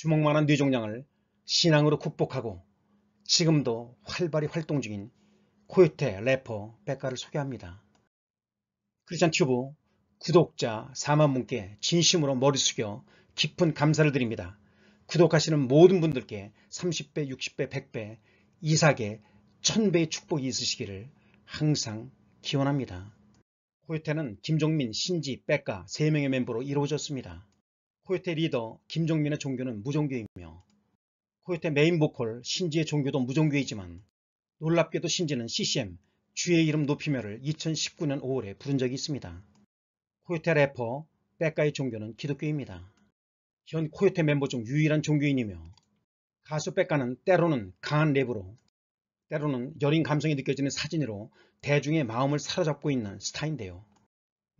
주먹만한 뇌종양을 신앙으로 극복하고 지금도 활발히 활동 중인 코요태 래퍼 백가를 소개합니다. 크리스찬 튜브 구독자 4만 분께 진심으로 머리 숙여 깊은 감사를 드립니다. 구독하시는 모든 분들께 30배, 60배, 100배, 이삭의 1000배의 축복이 있으시기를 항상 기원합니다. 코요태는 김종민, 신지, 백가 3명의 멤버로 이루어졌습니다. 코요태 리더 김종민의 종교는 무종교이며 코요태 메인 보컬 신지의 종교도 무종교이지만 놀랍게도 신지는 CCM 주의 이름 높이며를 2019년 5월에 부른 적이 있습니다. 코요태 래퍼 백가의 종교는 기독교입니다. 현 코요태 멤버 중 유일한 종교인이며 가수 백가는 때로는 강한 랩으로 때로는 여린 감성이 느껴지는 사진으로 대중의 마음을 사로잡고 있는 스타인데요.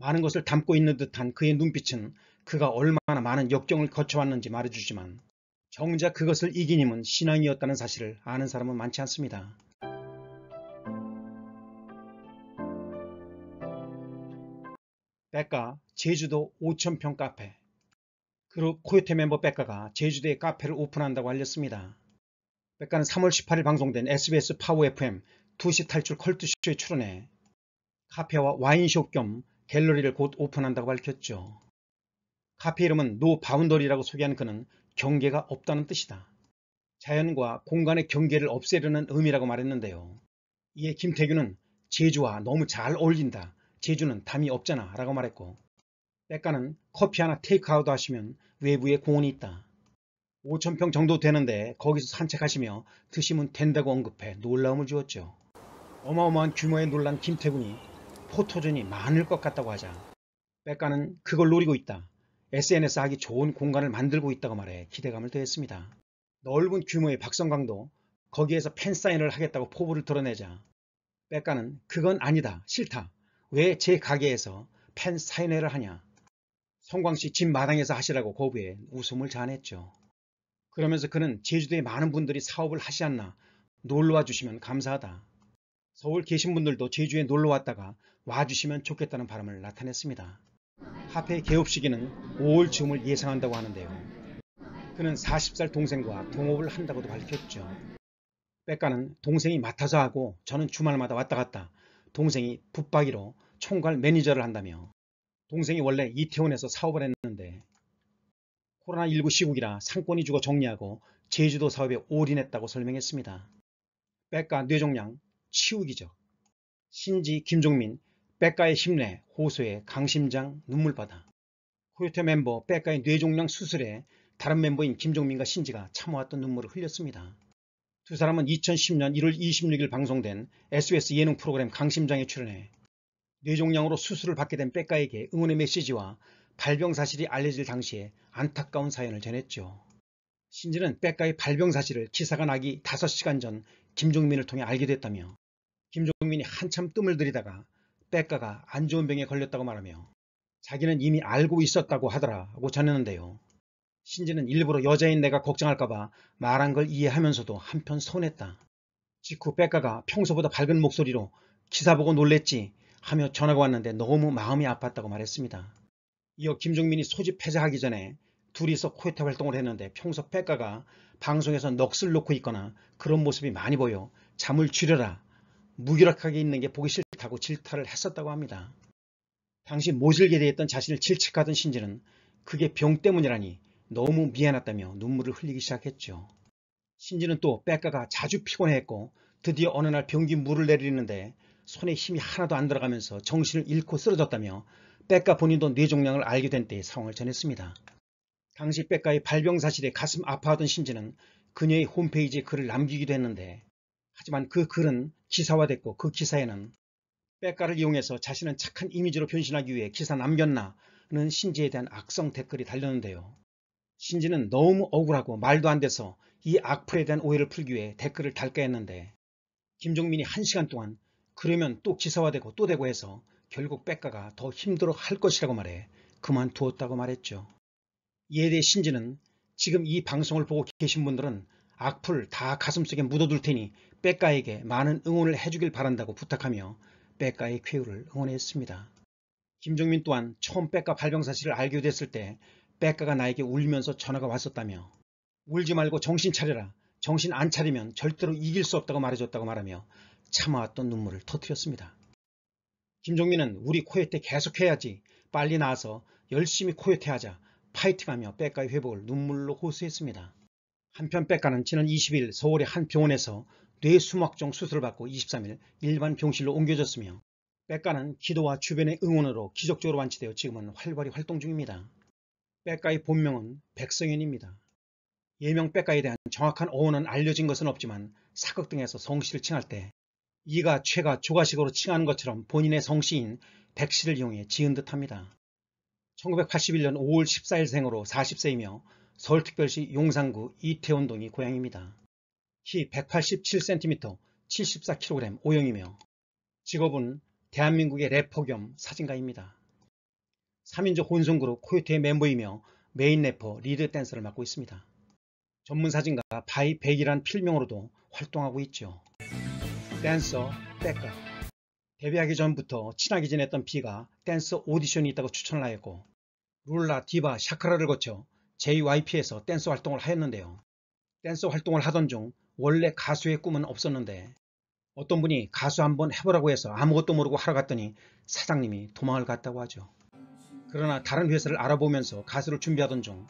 많은 것을 담고 있는 듯한 그의 눈빛은 그가 얼마나 많은 역경을 거쳐왔는지 말해주지만 정작 그것을 이긴 힘은 신앙이었다는 사실을 아는 사람은 많지 않습니다. 백가 제주도 5천평 카페 그룹 코요태 멤버 백가가 제주도에 카페를 오픈한다고 알렸습니다. 백가는 3월 18일 방송된 SBS 파워 FM 2시 탈출 컬트쇼에 출연해 카페와 와인숍 겸 갤러리를 곧 오픈한다고 밝혔죠. 카페 이름은 노 바운더리라고 소개한 그는 경계가 없다는 뜻이다. 자연과 공간의 경계를 없애려는 의미라고 말했는데요. 이에 김태균은 제주와 너무 잘 어울린다. 제주는 담이 없잖아 라고 말했고 백가는 커피 하나 테이크아웃 하시면 외부에 공원이 있다. 5천평 정도 되는데 거기서 산책하시며 드시면 된다고 언급해 놀라움을 주었죠. 어마어마한 규모에 놀란 김태군이 포토존이 많을 것 같다고 하자 백가는 그걸 노리고 있다. SNS 하기 좋은 공간을 만들고 있다고 말해 기대감을 더했습니다. 넓은 규모의 박성광도 거기에서 팬사인을 하겠다고 포부를 드러내자 백가는 그건 아니다. 싫다. 왜 제 가게에서 팬사인회를 하냐. 성광씨 집 마당에서 하시라고 거부해 웃음을 자아냈죠. 그러면서 그는 제주도에 많은 분들이 사업을 하시 않나 놀러와 주시면 감사하다. 서울 계신 분들도 제주에 놀러왔다가 와주시면 좋겠다는 바람을 나타냈습니다. 화폐 개업 시기는 5월 즈을 예상한다고 하는데요. 그는 40살 동생과 동업을 한다고도 밝혔죠. 백가는 동생이 맡아서 하고 저는 주말마다 왔다 갔다 동생이 붙박이로 총괄 매니저를 한다며 동생이 원래 이태원에서 사업을 했는데 코로나19 시국이라 상권이 주고 정리하고 제주도 사업에 올인했다고 설명했습니다. 백가 뇌종양 치우기적 신지 김종민 백가의 심내, 호소의 강심장, 눈물바다 코요태 멤버 백가의 뇌종양 수술에 다른 멤버인 김종민과 신지가 참아왔던 눈물을 흘렸습니다. 두 사람은 2010년 1월 26일 방송된 SBS 예능 프로그램 강심장에 출연해 뇌종양으로 수술을 받게 된 백가에게 응원의 메시지와 발병 사실이 알려질 당시에 안타까운 사연을 전했죠. 신지는 백가의 발병 사실을 기사가 나기 5시간 전 김종민을 통해 알게 됐다며 김종민이 한참 뜸을 들이다가 백가가 안 좋은 병에 걸렸다고 말하며 자기는 이미 알고 있었다고 하더라고 전했는데요. 신지는 일부러 여자인 내가 걱정할까봐 말한 걸 이해하면서도 한편 서운했다. 직후 백가가 평소보다 밝은 목소리로 기사 보고 놀랬지 하며 전화가 왔는데 너무 마음이 아팠다고 말했습니다. 이어 김종민이 소집 폐쇄하기 전에 둘이서 코에타 활동을 했는데 평소 백가가 방송에서 넋을 놓고 있거나 그런 모습이 많이 보여 잠을 줄여라 무기력하게 있는 게 보기 싫다고 질타를 했었다고 합니다. 당시 모질게 되었던 자신을 질책하던 신지는 그게 병 때문이라니 너무 미안하다며 눈물을 흘리기 시작했죠. 신지는 또 백가가 자주 피곤해했고 드디어 어느 날병기 물을 내리는데 손에 힘이 하나도 안 들어가면서 정신을 잃고 쓰러졌다며 백가 본인도 뇌종양을 알게 된 때의 상황을 전했습니다. 당시 백가의 발병 사실에 가슴 아파하던 신지는 그녀의 홈페이지에 글을 남기기도 했는데 하지만 그 글은 기사화됐고 그 기사에는 백가를 이용해서 자신은 착한 이미지로 변신하기 위해 기사 남겼나는 신지에 대한 악성 댓글이 달렸는데요. 신지는 너무 억울하고 말도 안 돼서 이 악플에 대한 오해를 풀기 위해 댓글을 달까 했는데 김종민이 한시간 동안 그러면 또 기사화되고 또 되고 해서 결국 백가가 더 힘들어 할 것이라고 말해 그만두었다고 말했죠. 이에 대해 신지는 지금 이 방송을 보고 계신 분들은 악플 다 가슴속에 묻어둘 테니 백가에게 많은 응원을 해주길 바란다고 부탁하며 백가의 쾌유를 응원했습니다. 김종민 또한 처음 백가 발병 사실을 알게 됐을 때 백가가 나에게 울면서 전화가 왔었다며 울지 말고 정신 차려라. 정신 안 차리면 절대로 이길 수 없다고 말해줬다고 말하며 참아왔던 눈물을 터뜨렸습니다. 김종민은 우리 코요태 계속해야지. 빨리 나와서 열심히 코요태 하자. 파이팅하며 백가의 회복을 눈물로 호소했습니다. 한편 백가는 지난 20일 서울의 한 병원에서 뇌수막종 수술을 받고 23일 일반 병실로 옮겨졌으며 백가는 기도와 주변의 응원으로 기적적으로 완치되어 지금은 활발히 활동 중입니다. 백가의 본명은 백성현입니다. 예명 백가에 대한 정확한 어원은 알려진 것은 없지만 사극 등에서 성씨를 칭할 때 이가 최가 조가식으로 칭하는 것처럼 본인의 성씨인 백씨를 이용해 지은 듯합니다. 1981년 5월 14일 생으로 40세이며 서울특별시 용산구 이태원동이 고향입니다. 키 187cm, 74kg 오영이며 직업은 대한민국의 래퍼 겸 사진가입니다. 3인조 혼성그룹 코요테의 멤버이며 메인 래퍼 리드 댄서를 맡고 있습니다. 전문 사진가 바이백이란 필명으로도 활동하고 있죠. 댄서 백가 데뷔하기 전부터 친하게 지냈던 비가 댄서 오디션이 있다고 추천을 하였고 룰라, 디바, 샤크라를 거쳐 JYP에서 댄서 활동을 하였는데요. 댄서 활동을 하던 중 원래 가수의 꿈은 없었는데 어떤 분이 가수 한번 해보라고 해서 아무것도 모르고 하러 갔더니 사장님이 도망을 갔다고 하죠. 그러나 다른 회사를 알아보면서 가수를 준비하던 중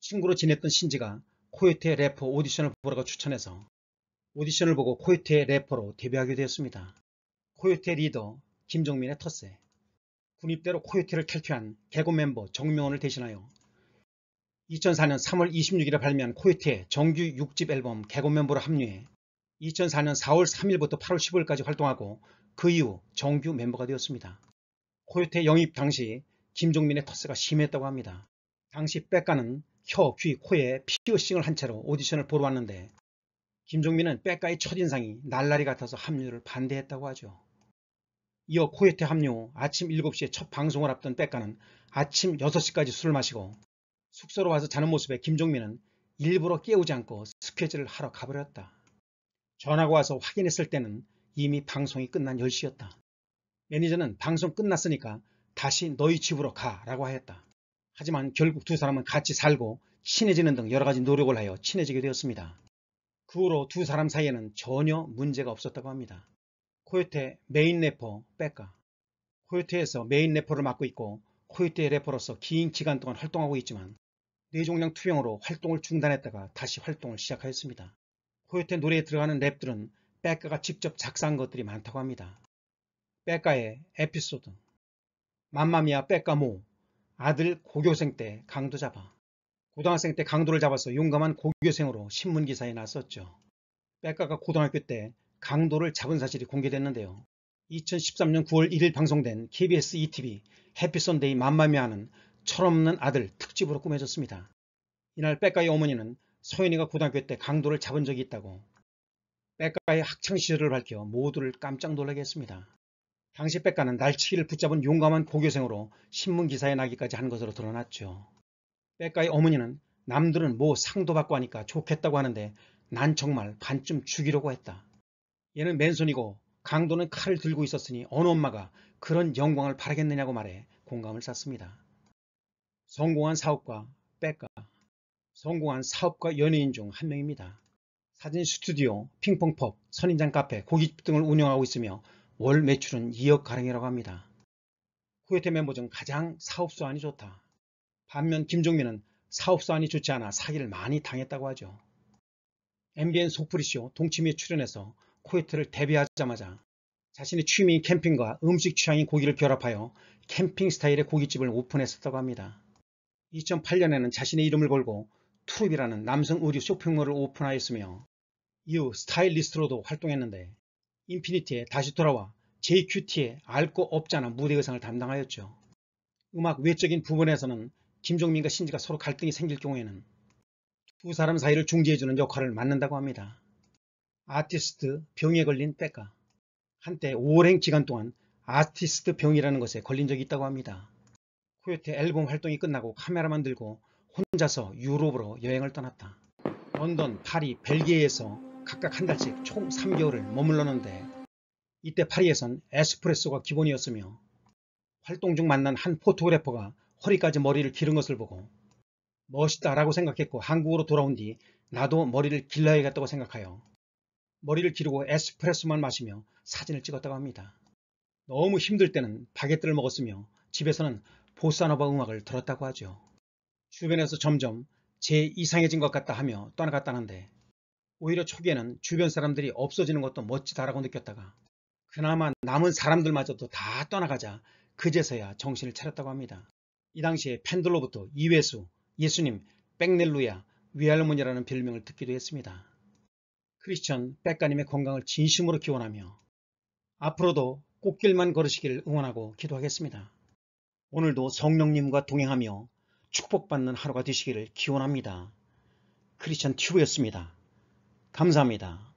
친구로 지냈던 신지가 코요태 래퍼 오디션을 보라고 추천해서 오디션을 보고 코요태 래퍼로 데뷔하게 되었습니다. 코요태 리더 김종민의 텃세 군입대로 코요태를 탈퇴한 개그 멤버 정명원을 대신하여 2004년 3월 26일에 발매한 코요태 정규 6집 앨범 개고 멤버로 합류해 2004년 4월 3일부터 8월 15일까지 활동하고 그 이후 정규 멤버가 되었습니다. 코요태 영입 당시 김종민의 터스가 심했다고 합니다. 당시 백가는 혀, 귀, 코에 피어싱을 한 채로 오디션을 보러 왔는데 김종민은 백가의 첫인상이 날라리 같아서 합류를 반대했다고 하죠. 이어 코요태 합류 아침 7시에 첫 방송을 앞둔 백가는 아침 6시까지 술을 마시고 숙소로 와서 자는 모습에 김종민은 일부러 깨우지 않고 스케줄을 하러 가버렸다. 전화가 와서 확인했을 때는 이미 방송이 끝난 10시였다. 매니저는 방송 끝났으니까 다시 너희 집으로 가 라고 하였다. 하지만 결국 두 사람은 같이 살고 친해지는 등 여러가지 노력을 하여 친해지게 되었습니다. 그 후로 두 사람 사이에는 전혀 문제가 없었다고 합니다. 코요테 메인 래퍼 백가 코요테에서 메인 래퍼를 맡고 있고 코요테 래퍼로서 긴 기간 동안 활동하고 있지만 뇌종양 투병으로 활동을 중단했다가 다시 활동을 시작하였습니다. 코요테 노래에 들어가는 랩들은 백가가 직접 작사한 것들이 많다고 합니다. 백가의 에피소드 맘마미아 백가 모 아들 고교생 때 강도 잡아 고등학생 때 강도를 잡아서 용감한 고교생으로 신문기사에 났었죠. 백가가 고등학교 때 강도를 잡은 사실이 공개됐는데요. 2013년 9월 1일 방송된 KBS ETV 해피선데이 맘마미아는 철없는 아들 특집으로 꾸며졌습니다. 이날 백가의 어머니는 서연이가 고등학교 때 강도를 잡은 적이 있다고 백가의 학창시절을 밝혀 모두를 깜짝 놀라게 했습니다. 당시 백가는 날치기를 붙잡은 용감한 고교생으로 신문기사에 나기까지 한 것으로 드러났죠. 백가의 어머니는 남들은 뭐 상도 받고 하니까 좋겠다고 하는데 난 정말 반쯤 죽이려고 했다. 얘는 맨손이고 강도는 칼을 들고 있었으니 어느 엄마가 그런 영광을 바라겠느냐고 말해 공감을 샀습니다. 성공한 사업가 백과 성공한 사업가 연예인 중 한 명입니다. 사진 스튜디오, 핑퐁펍, 선인장 카페, 고깃집 등을 운영하고 있으며 월 매출은 2억가량이라고 합니다. 쿠웨트 멤버 중 가장 사업 수완이 좋다. 반면 김종민은 사업 수완이 좋지 않아 사기를 많이 당했다고 하죠. MBN 소프리쇼 동치미에 출연해서 쿠웨트를 데뷔하자마자 자신의 취미인 캠핑과 음식 취향인 고기를 결합하여 캠핑 스타일의 고깃집을 오픈했었다고 합니다. 2008년에는 자신의 이름을 걸고 트룹이라는 남성 의류 쇼핑몰을 오픈하였으며 이후 스타일리스트로도 활동했는데 인피니티에 다시 돌아와 JQT의 앓고 없잖아 무대 의상을 담당하였죠. 음악 외적인 부분에서는 김종민과 신지가 서로 갈등이 생길 경우에는 두 사람 사이를 중재해주는 역할을 맡는다고 합니다. 아티스트 병에 걸린 백가 한때 오랜 기간 동안 아티스트 병이라는 것에 걸린 적이 있다고 합니다. 코요태 앨범 활동이 끝나고 카메라 만들고 혼자서 유럽으로 여행을 떠났다. 런던, 파리, 벨기에에서 각각 한 달씩 총 3개월을 머물렀는데 이때 파리에선 에스프레소가 기본이었으며 활동 중 만난 한 포토그래퍼가 허리까지 머리를 기른 것을 보고 멋있다라고 생각했고 한국으로 돌아온 뒤 나도 머리를 길러야겠다고 생각하여 머리를 기르고 에스프레소만 마시며 사진을 찍었다고 합니다. 너무 힘들 때는 바게트를 먹었으며 집에서는 보사노바 음악을 들었다고 하죠. 주변에서 점점 제 이상해진 것 같다 하며 떠나갔다는데 오히려 초기에는 주변 사람들이 없어지는 것도 멋지다라고 느꼈다가 그나마 남은 사람들마저도 다 떠나가자 그제서야 정신을 차렸다고 합니다. 이 당시에 팬들로부터 이회수, 예수님, 백넬루야, 위할머니라는 별명을 듣기도 했습니다. 크리스천 백가님의 건강을 진심으로 기원하며 앞으로도 꽃길만 걸으시기를 응원하고 기도하겠습니다. 오늘도 성령님과 동행하며 축복받는 하루가 되시기를 기원합니다. 크리스천 튜브였습니다. 감사합니다.